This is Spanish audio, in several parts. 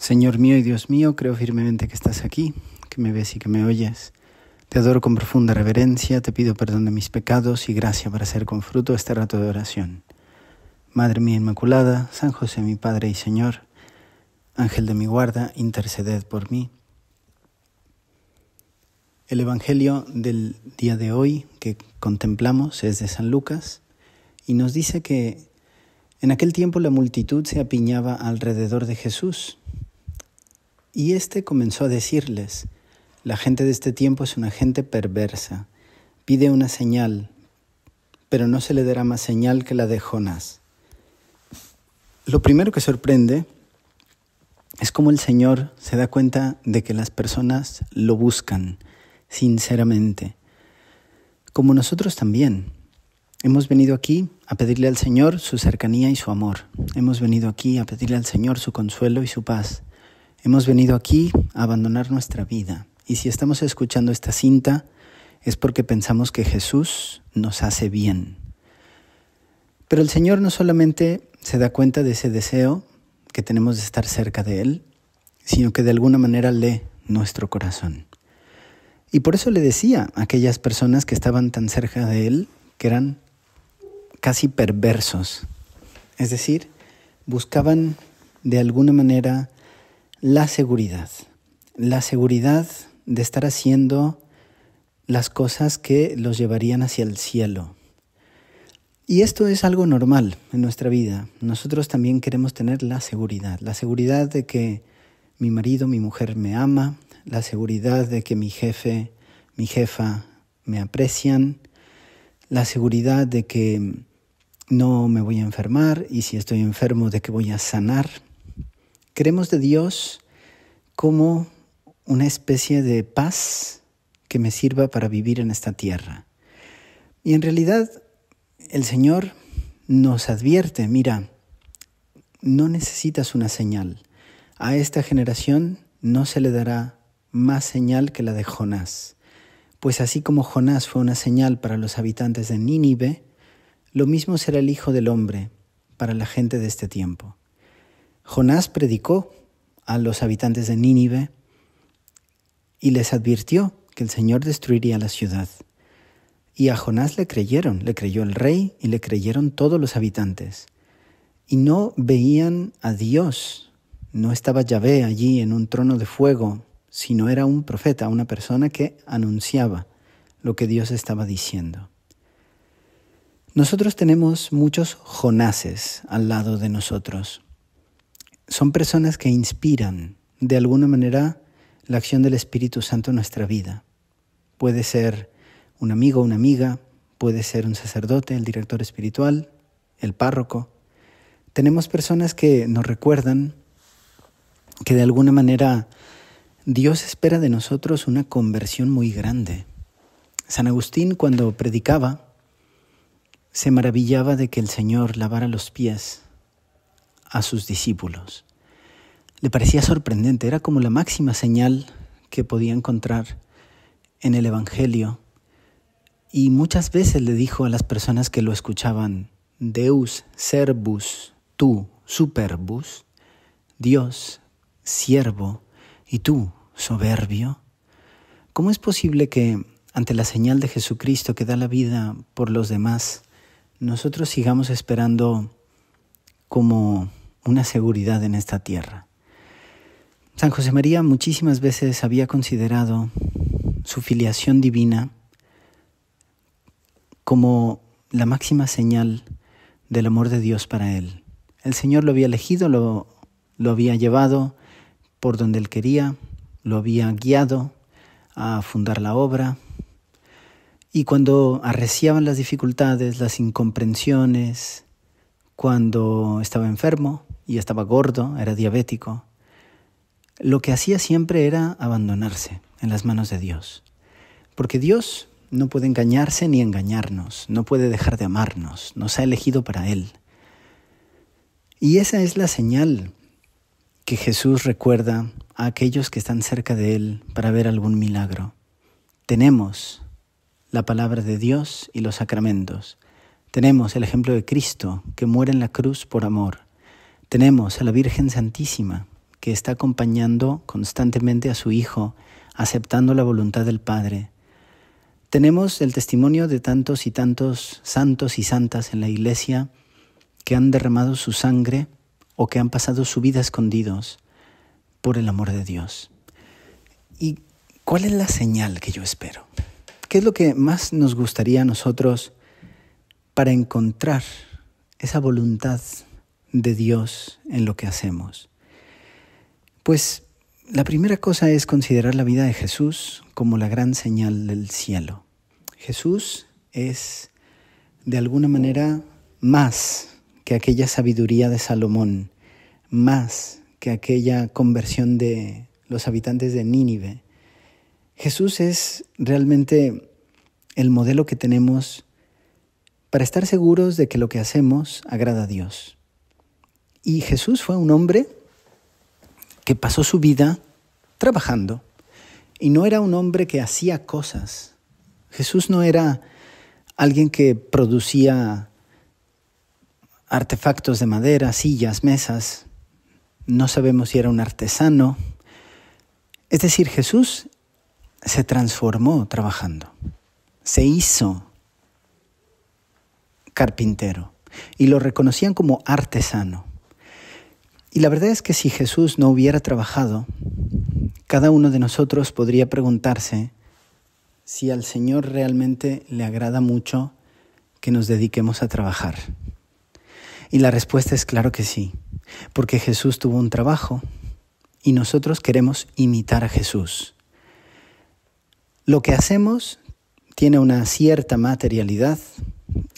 Señor mío y Dios mío, creo firmemente que estás aquí, que me ves y que me oyes. Te adoro con profunda reverencia, te pido perdón de mis pecados y gracia para hacer con fruto este rato de oración. Madre mía Inmaculada, San José mi Padre y Señor, Ángel de mi guarda, interceded por mí. El Evangelio del día de hoy que contemplamos es de San Lucas y nos dice que en aquel tiempo la multitud se apiñaba alrededor de Jesús y éste comenzó a decirles, la gente de este tiempo es una gente perversa, pide una señal, pero no se le dará más señal que la de Jonás. Lo primero que sorprende es cómo el Señor se da cuenta de que las personas lo buscan sinceramente, como nosotros también. Hemos venido aquí a pedirle al Señor su cercanía y su amor. Hemos venido aquí a pedirle al Señor su consuelo y su paz. Hemos venido aquí a abandonar nuestra vida. Y si estamos escuchando esta cinta es porque pensamos que Jesús nos hace bien. Pero el Señor no solamente se da cuenta de ese deseo que tenemos de estar cerca de Él, sino que de alguna manera lee nuestro corazón. Y por eso le decía a aquellas personas que estaban tan cerca de Él que eran casi perversos. Es decir, buscaban de alguna manera la seguridad. La seguridad de estar haciendo las cosas que los llevarían hacia el cielo. Y esto es algo normal en nuestra vida. Nosotros también queremos tener la seguridad. La seguridad de que mi marido, mi mujer me ama. La seguridad de que mi jefe, mi jefa me aprecian. La seguridad de que no me voy a enfermar y si estoy enfermo de que voy a sanar. Queremos de Dios como una especie de paz que me sirva para vivir en esta tierra. Y en realidad el Señor nos advierte, mira, no necesitas una señal. A esta generación no se le dará más señal que la de Jonás. Pues así como Jonás fue una señal para los habitantes de Nínive, lo mismo será el Hijo del Hombre para la gente de este tiempo. Jonás predicó a los habitantes de Nínive y les advirtió que el Señor destruiría la ciudad. Y a Jonás le creyeron, le creyó el rey y le creyeron todos los habitantes. Y no veían a Dios, no estaba Yahvé allí en un trono de fuego, sino era un profeta, una persona que anunciaba lo que Dios estaba diciendo. Nosotros tenemos muchos Jonases al lado de nosotros son personas que inspiran de alguna manera la acción del Espíritu Santo en nuestra vida. Puede ser un amigo, una amiga, puede ser un sacerdote, el director espiritual, el párroco. Tenemos personas que nos recuerdan que de alguna manera Dios espera de nosotros una conversión muy grande. San Agustín cuando predicaba se maravillaba de que el Señor lavara los pies a sus discípulos. Le parecía sorprendente, era como la máxima señal que podía encontrar en el Evangelio. Y muchas veces le dijo a las personas que lo escuchaban, Deus servus, tú superbus, Dios siervo, y tú soberbio. ¿Cómo es posible que ante la señal de Jesucristo que da la vida por los demás, nosotros sigamos esperando como una seguridad en esta tierra. San José María muchísimas veces había considerado su filiación divina como la máxima señal del amor de Dios para él. El Señor lo había elegido, lo, había llevado por donde él quería, lo había guiado a fundar la obra. Y cuando arreciaban las dificultades, las incomprensiones, cuando estaba enfermo, y estaba gordo, era diabético, lo que hacía siempre era abandonarse en las manos de Dios. Porque Dios no puede engañarse ni engañarnos, no puede dejar de amarnos, nos ha elegido para Él. Y esa es la señal que Jesús recuerda a aquellos que están cerca de Él para ver algún milagro. Tenemos la palabra de Dios y los sacramentos. Tenemos el ejemplo de Cristo que muere en la cruz por amor. Tenemos a la Virgen Santísima, que está acompañando constantemente a su Hijo, aceptando la voluntad del Padre. Tenemos el testimonio de tantos y tantos santos y santas en la Iglesia que han derramado su sangre o que han pasado su vida escondidos por el amor de Dios. ¿Y cuál es la señal que yo espero? ¿Qué es lo que más nos gustaría a nosotros para encontrar esa voluntad de Dios en lo que hacemos? Pues la primera cosa es considerar la vida de Jesús como la gran señal del cielo. Jesús es de alguna manera más que aquella sabiduría de Salomón, más que aquella conversión de los habitantes de Nínive. Jesús es realmente el modelo que tenemos para estar seguros de que lo que hacemos agrada a Dios. Y Jesús fue un hombre que pasó su vida trabajando. Y no era un hombre que hacía cosas. Jesús no era alguien que producía artefactos de madera, sillas, mesas. No sabemos si era un artesano. Es decir, Jesús se transformó trabajando. Se hizo carpintero. Y lo reconocían como artesano. Y la verdad es que si Jesús no hubiera trabajado, cada uno de nosotros podría preguntarse si al Señor realmente le agrada mucho que nos dediquemos a trabajar. Y la respuesta es claro que sí, porque Jesús tuvo un trabajo y nosotros queremos imitar a Jesús. Lo que hacemos tiene una cierta materialidad,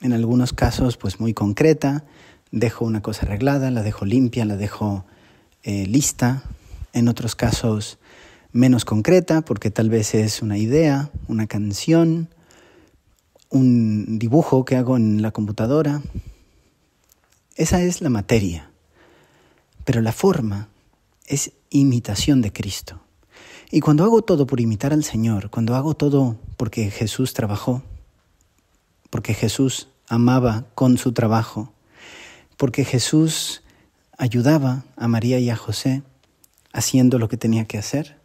en algunos casos pues muy concreta, dejo una cosa arreglada, la dejo limpia, la dejo eh, lista. En otros casos, menos concreta, porque tal vez es una idea, una canción, un dibujo que hago en la computadora. Esa es la materia. Pero la forma es imitación de Cristo. Y cuando hago todo por imitar al Señor, cuando hago todo porque Jesús trabajó, porque Jesús amaba con su trabajo, porque Jesús ayudaba a María y a José haciendo lo que tenía que hacer,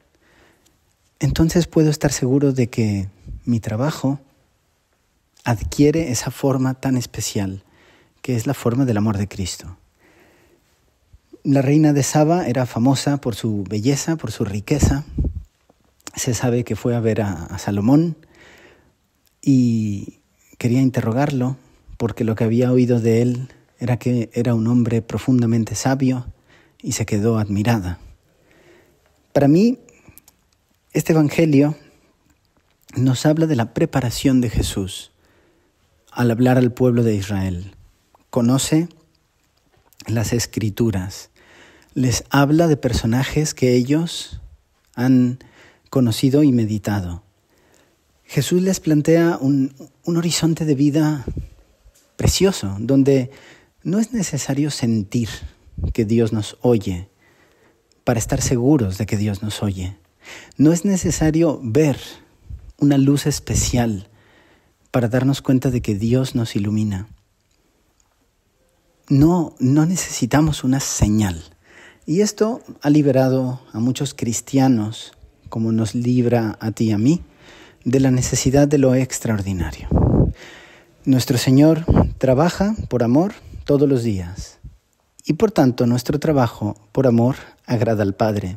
entonces puedo estar seguro de que mi trabajo adquiere esa forma tan especial, que es la forma del amor de Cristo. La reina de Saba era famosa por su belleza, por su riqueza. Se sabe que fue a ver a, a Salomón y quería interrogarlo porque lo que había oído de él era que era un hombre profundamente sabio y se quedó admirada. Para mí, este Evangelio nos habla de la preparación de Jesús al hablar al pueblo de Israel. Conoce las escrituras, les habla de personajes que ellos han conocido y meditado. Jesús les plantea un, un horizonte de vida precioso, donde no es necesario sentir que Dios nos oye para estar seguros de que Dios nos oye. No es necesario ver una luz especial para darnos cuenta de que Dios nos ilumina. No, no necesitamos una señal. Y esto ha liberado a muchos cristianos, como nos libra a ti y a mí, de la necesidad de lo extraordinario. Nuestro Señor trabaja por amor todos los días. Y por tanto nuestro trabajo, por amor, agrada al Padre.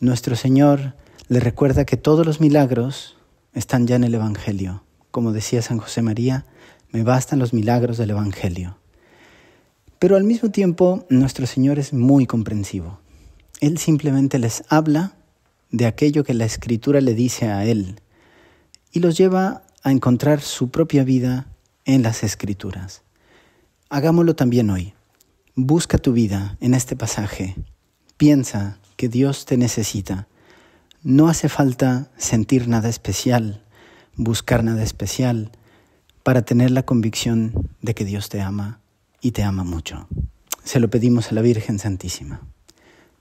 Nuestro Señor le recuerda que todos los milagros están ya en el Evangelio. Como decía San José María, me bastan los milagros del Evangelio. Pero al mismo tiempo nuestro Señor es muy comprensivo. Él simplemente les habla de aquello que la Escritura le dice a Él y los lleva a encontrar su propia vida en las Escrituras. Hagámoslo también hoy. Busca tu vida en este pasaje. Piensa que Dios te necesita. No hace falta sentir nada especial, buscar nada especial, para tener la convicción de que Dios te ama y te ama mucho. Se lo pedimos a la Virgen Santísima.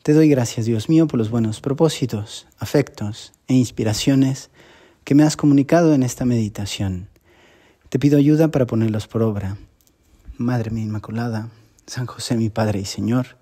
Te doy gracias, Dios mío, por los buenos propósitos, afectos e inspiraciones que me has comunicado en esta meditación. Te pido ayuda para ponerlos por obra Madre mía Inmaculada, San José mi Padre y Señor,